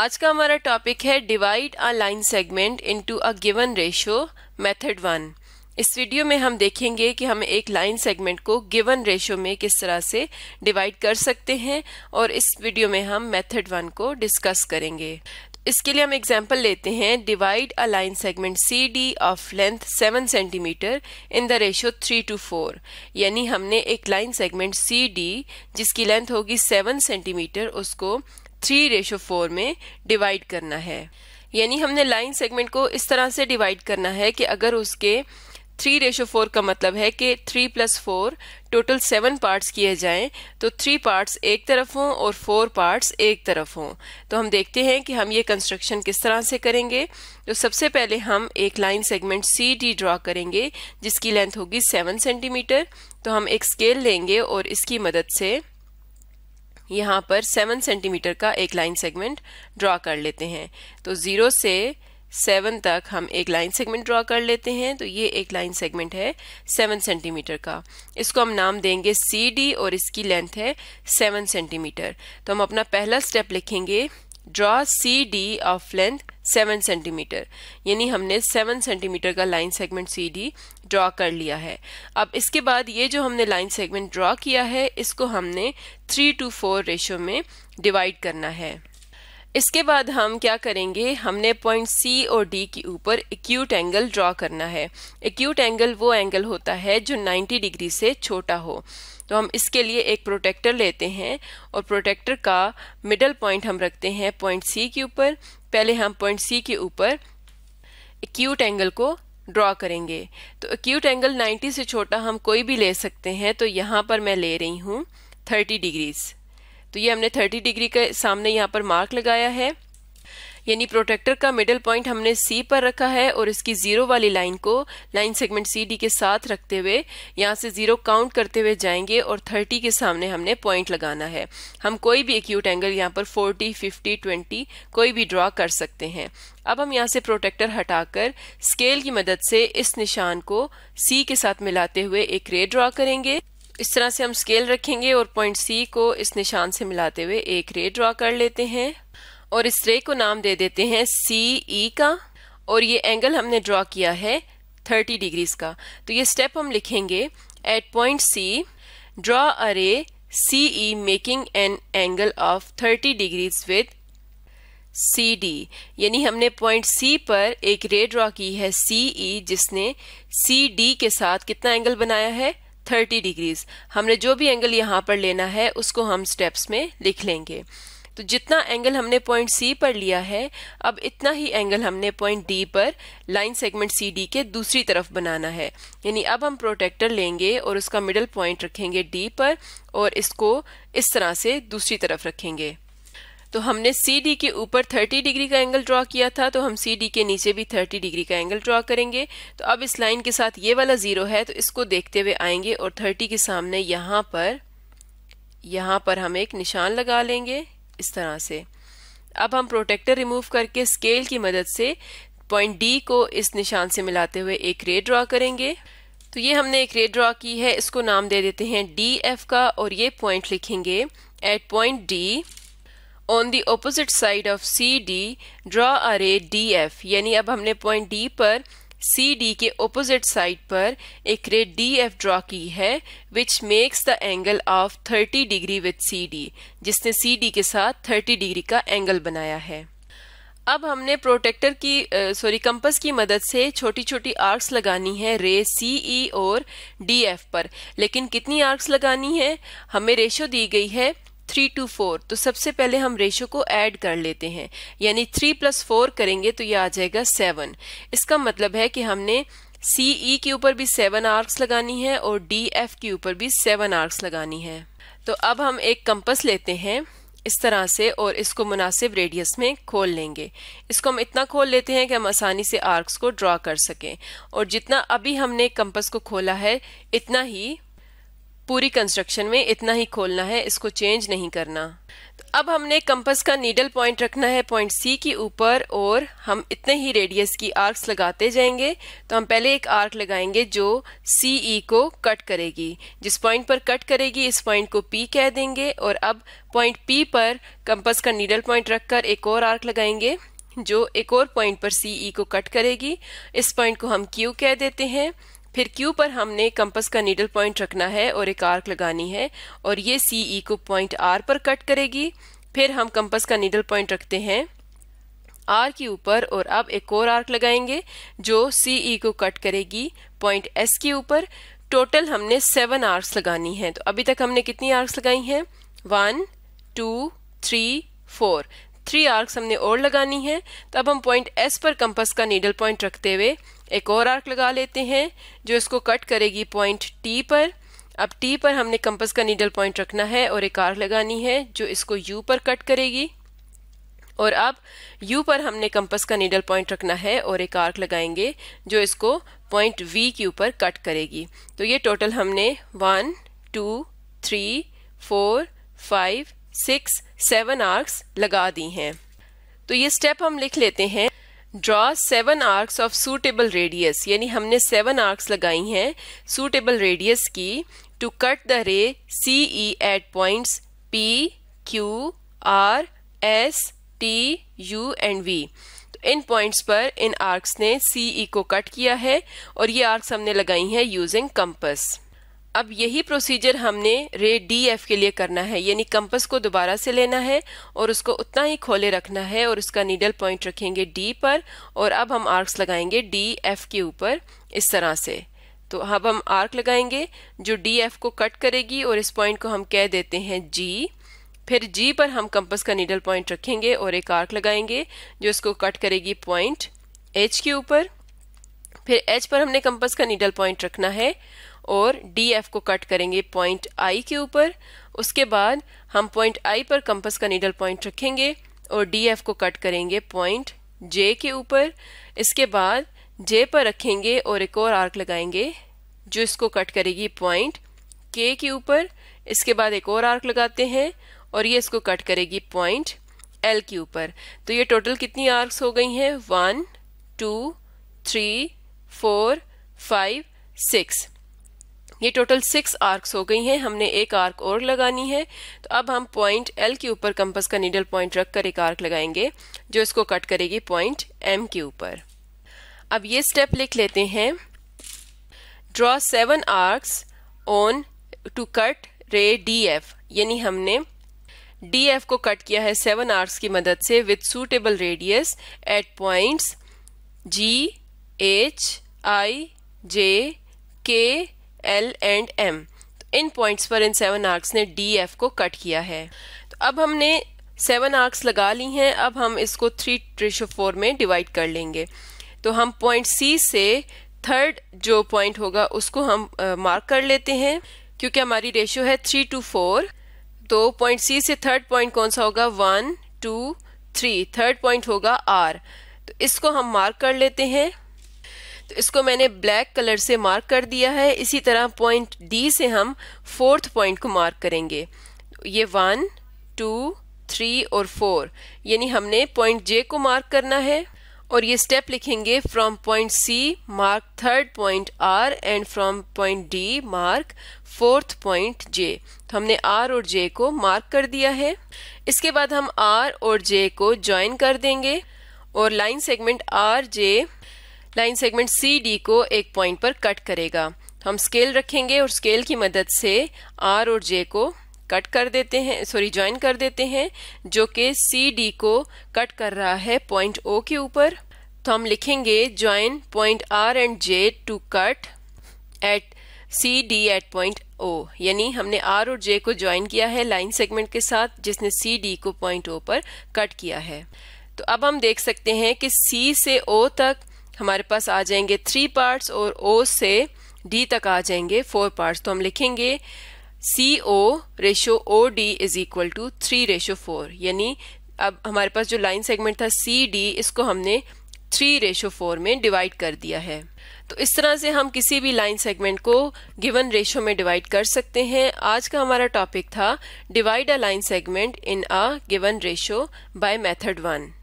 आज का हमारा टॉपिक है divide a line segment into a given ratio method one इस वीडियो में हम देखेंगे कि हम एक लाइन सेगमेंट को गिवन रेशो में किस तरह से डिवाइड कर सकते हैं और इस वीडियो में हम मेथड वन को डिस्कस करेंगे इसके लिए हम एग्जाम्पल लेते हैं divide a line segment C D of length seven centimetre in the ratio three to four यानी हमने एक लाइन सेगमेंट सी डी जिसकी लेंथ होगी सेवन सेंटीमीटर उसको थ्री रेशो फोर में डिवाइड करना है यानी हमने लाइन सेगमेंट को इस तरह से डिवाइड करना है कि अगर उसके थ्री रेशो फोर का मतलब है कि three plus four total seven parts किए जाएं तो थ्री पार्ट्स एक तरफ हों और फोर पार्ट्स एक तरफ हों तो हम देखते हैं कि हम ये कंस्ट्रक्शन किस तरह से करेंगे तो सबसे पहले हम एक line segment C D draw करेंगे जिसकी लेंथ होगी सेवन सेंटीमीटर तो हम एक स्केल लेंगे और इसकी मदद से यहाँ पर सेवन सेंटीमीटर का एक लाइन सेगमेंट ड्रॉ कर लेते हैं तो ज़ीरो से सेवन तक हम एक लाइन सेगमेंट ड्रॉ कर लेते हैं तो ये एक लाइन सेगमेंट है सेवन सेंटीमीटर का इसको हम नाम देंगे सी डी और इसकी लेंथ है सेवन सेंटीमीटर तो हम अपना पहला स्टेप लिखेंगे draw C D of length seven centimetre यानी हमने सेवन सेंटीमीटर का line segment C D draw कर लिया है अब इसके बाद ये जो हमने लाइन सेगमेंट ड्रॉ किया है इसको हमने थ्री टू फोर रेशो में डिवाइड करना है इसके बाद हम क्या करेंगे हमने पॉइंट सी और डी के ऊपर एक्यूट एंगल ड्रॉ करना है एक्यूट एंगल वो एंगल होता है जो 90 डिग्री से छोटा हो तो हम इसके लिए एक प्रोटेक्टर लेते हैं और प्रोटेक्टर का मिडल पॉइंट हम रखते हैं पॉइंट सी के ऊपर पहले हम पॉइंट सी के ऊपर एक्यूट एंगल को ड्रॉ करेंगे तो एक्यूट एंगल 90 से छोटा हम कोई भी ले सकते हैं तो यहाँ पर मैं ले रही हूँ 30 डिग्रीज तो ये हमने 30 डिग्री के सामने यहाँ पर मार्क लगाया है यानी प्रोटेक्टर का मिडल पॉइंट हमने सी पर रखा है और इसकी जीरो वाली लाइन को लाइन सेगमेंट सी डी के साथ रखते हुए यहाँ से जीरो काउंट करते हुए जाएंगे और थर्टी के सामने हमने पॉइंट लगाना है हम कोई भी एक्यूट एंगल यहाँ पर फोर्टी फिफ्टी ट्वेंटी कोई भी ड्रॉ कर सकते हैं अब हम यहाँ से प्रोटेक्टर हटाकर स्केल की मदद से इस निशान को सी के साथ मिलाते हुए एक रे ड्रॉ करेंगे इस तरह से हम स्केल रखेंगे और पॉइंट सी को इस निशान से मिलाते हुए एक रे ड्रॉ कर लेते हैं और इस रे को नाम दे देते हैं सी ई e का और ये एंगल हमने ड्रॉ किया है 30 डिग्रीज का तो ये स्टेप हम लिखेंगे at point C draw a ray C E making an angle of 30 degrees with C D यानी हमने पॉइंट सी पर एक रे ड्रॉ की है सी ई e, जिसने सी डी के साथ कितना एंगल बनाया है 30 डिग्रीज हमने जो भी एंगल यहाँ पर लेना है उसको हम स्टेप्स में लिख लेंगे तो जितना एंगल हमने पॉइंट सी पर लिया है अब इतना ही एंगल हमने पॉइंट डी पर लाइन सेगमेंट सी डी के दूसरी तरफ बनाना है यानी अब हम प्रोटेक्टर लेंगे और उसका मिडल पॉइंट रखेंगे डी पर और इसको इस तरह से दूसरी तरफ रखेंगे तो हमने सी डी के ऊपर 30 डिग्री का एंगल ड्रॉ किया था तो हम सी डी के नीचे भी 30 डिग्री का एंगल ड्रॉ करेंगे तो अब इस लाइन के साथ ये वाला ज़ीरो है तो इसको देखते हुए आएंगे और 30 के सामने यहाँ पर यहाँ पर हम एक निशान लगा लेंगे इस तरह से अब हम प्रोटेक्टर रिमूव करके स्केल की मदद से पॉइंट डी को इस निशान से मिलाते हुए एक रे ड्रा करेंगे तो ये हमने एक रे ड्रा की है इसको नाम दे देते हैं डी एफ का और ये पॉइंट लिखेंगे at point D on the opposite side of C D draw a ray D F यानी अब हमने पॉइंट डी पर सी डी के ओपोजिट साइड पर एक रे डी एफ ड्रॉ की है which makes the angle of 30 degree with C D जिसने सी डी के साथ 30 डिग्री का एंगल बनाया है अब हमने प्रोटेक्टर की सॉरी कंपस की मदद से छोटी छोटी आर्क्स लगानी है रे सी ई e और डी एफ पर लेकिन कितनी आर्क्स लगानी है हमें रेशो दी गई है थ्री टू फोर तो सबसे पहले हम रेशो को ऐड कर लेते हैं यानी थ्री प्लस फोर करेंगे तो ये आ जाएगा सेवन इसका मतलब है कि हमने सी ई e के ऊपर भी सेवन आर्क्स लगानी है और डी एफ के ऊपर भी सेवन आर्क्स लगानी है तो अब हम एक कंपस लेते हैं इस तरह से और इसको मुनासिब रेडियस में खोल लेंगे इसको हम इतना खोल लेते हैं कि हम आसानी से आर्क्स को ड्रा कर सकें और जितना अभी हमने कंपस को खोला है इतना ही पूरी कंस्ट्रक्शन में इतना ही खोलना है इसको चेंज नहीं करना तो अब हमने कंपस का नीडल पॉइंट रखना है पॉइंट सी के ऊपर और हम इतने ही रेडियस की आर्क्स लगाते जाएंगे तो हम पहले एक आर्क लगाएंगे जो सी ई e को कट करेगी जिस पॉइंट पर कट करेगी इस पॉइंट को पी कह देंगे और अब पॉइंट पी पर कंपस का नीडल पॉइंट रखकर एक और आर्क लगाएंगे जो एक और पॉइंट पर सी ई e को कट करेगी इस पॉइंट को हम क्यू कह देते हैं फिर क्यू पर हमने कंपस का नीडल पॉइंट रखना है और एक आर्क लगानी है और ये सी ई e को पॉइंट आर पर कट करेगी फिर हम कंपस का नीडल पॉइंट रखते हैं आर के ऊपर और अब एक और आर्क लगाएंगे जो सी ई e को कट करेगी पॉइंट एस के ऊपर टोटल हमने सेवन आर्क्स लगानी हैं तो अभी तक हमने कितनी आर्क्स लगाई हैं one two three four three arcs हमने और लगानी है तब तो हम पॉइंट एस पर कंपस का नीडल पॉइंट रखते हुए एक और आर्क लगा लेते हैं जो इसको कट करेगी पॉइंट टी पर अब टी पर हमने कंपस का नीडल पॉइंट रखना है और एक आर्क लगानी है जो इसको यू पर कट करेगी और अब U पर हमने कंपस का नीडल पॉइंट रखना है और एक आर्क लगाएंगे जो इसको पॉइंट V के ऊपर कट करेगी तो ये टोटल हमने one two three four five six seven arcs लगा दी हैं तो ये स्टेप हम लिख लेते हैं draw seven arcs of suitable radius यानी हमने सेवन आर्क्स लगाई हैं सूटेबल रेडियस की to cut the ray C E at points P Q R S T U and V तो इन पॉइंट्स पर इन आर्क्स ने सी ई e को कट किया है और ये आर्क्स हमने लगाई हैं यूजिंग कंपस अब यही प्रोसीजर हमने रे डी एफ के लिए करना है यानी कंपस को दोबारा से लेना है और उसको उतना ही खोले रखना है और उसका नीडल पॉइंट रखेंगे डी पर और अब हम आर्क्स लगाएंगे डी एफ के ऊपर इस तरह से तो अब हम आर्क लगाएंगे जो डी एफ को कट करेगी और इस पॉइंट को हम कह देते हैं जी फिर जी पर हम कंपस का नीडल पॉइंट रखेंगे और एक आर्क लगाएंगे जो इसको कट करेगी पॉइंट एच के ऊपर फिर एच पर हमने कंपस का नीडल पॉइंट रखना है और डी एफ को कट करेंगे पॉइंट आई के ऊपर उसके बाद हम पॉइंट आई पर कंपस का नीडल पॉइंट रखेंगे और डी एफ को कट करेंगे पॉइंट जे के ऊपर इसके बाद जे पर रखेंगे और एक और आर्क लगाएंगे जो इसको कट करेगी पॉइंट के के ऊपर इसके बाद एक और आर्क लगाते हैं और ये इसको कट करेगी पॉइंट एल के ऊपर तो ये टोटल कितनी आर्क्स हो गई हैं one two three four five six ये टोटल सिक्स आर्क्स हो गई हैं हमने एक आर्क और लगानी है तो अब हम पॉइंट एल के ऊपर कंपस का नीडल पॉइंट रखकर एक आर्क लगाएंगे जो इसको कट करेगी पॉइंट एम के ऊपर अब ये स्टेप लिख लेते हैं draw seven arcs on to cut ray D F यानी हमने डी एफ को कट किया है सेवन आर्क्स की मदद से with suitable radius at points G H I J K L and M इन पॉइंट्स पर इन सेवन आर्क्स ने डी एफ को कट किया है तो अब हमने सेवन आर्क्स लगा ली हैं अब हम इसको थ्री ट्रिशो फोर में डिवाइड कर लेंगे तो हम पॉइंट सी से थर्ड जो पॉइंट होगा उसको हम मार्क uh, कर लेते हैं क्योंकि हमारी रेशियो है थ्री टू फोर तो पॉइंट सी से थर्ड पॉइंट कौन सा होगा one two three third point होगा आर तो इसको हम मार्क कर लेते हैं तो इसको मैंने ब्लैक कलर से मार्क कर दिया है इसी तरह पॉइंट डी से हम फोर्थ पॉइंट को मार्क करेंगे ये वन टू थ्री और फोर यानी हमने पॉइंट जे को मार्क करना है और ये स्टेप लिखेंगे from point C mark third point R and from point D mark fourth point J तो हमने आर और जे को मार्क कर दिया है इसके बाद हम आर और जे को ज्वाइन कर देंगे और line segment R J line segment C D को एक पॉइंट पर कट करेगा हम स्केल रखेंगे और स्केल की मदद से आर और जे को कट कर देते हैं सॉरी ज्वाइन कर देते हैं जो कि सी डी को कट कर रहा है पॉइंट ओ के ऊपर तो हम लिखेंगे join point R and J to cut at C D at point O यानी हमने आर और जे को ज्वाइन किया है लाइन सेगमेंट के साथ जिसने सी डी को पॉइंट ओ पर कट किया है तो अब हम देख सकते हैं कि सी से ओ तक हमारे पास आ जाएंगे थ्री पार्ट्स और ओ से डी तक आ जाएंगे फोर पार्ट्स तो हम लिखेंगे C O ratio O D is equal to three ratio four यानी अब हमारे पास जो लाइन सेगमेंट था सी डी इसको हमने थ्री रेशो फोर में डिवाइड कर दिया है तो इस तरह से हम किसी भी लाइन सेगमेंट को गिवन रेशो में डिवाइड कर सकते हैं आज का हमारा टॉपिक था divide a line segment in a given ratio by method one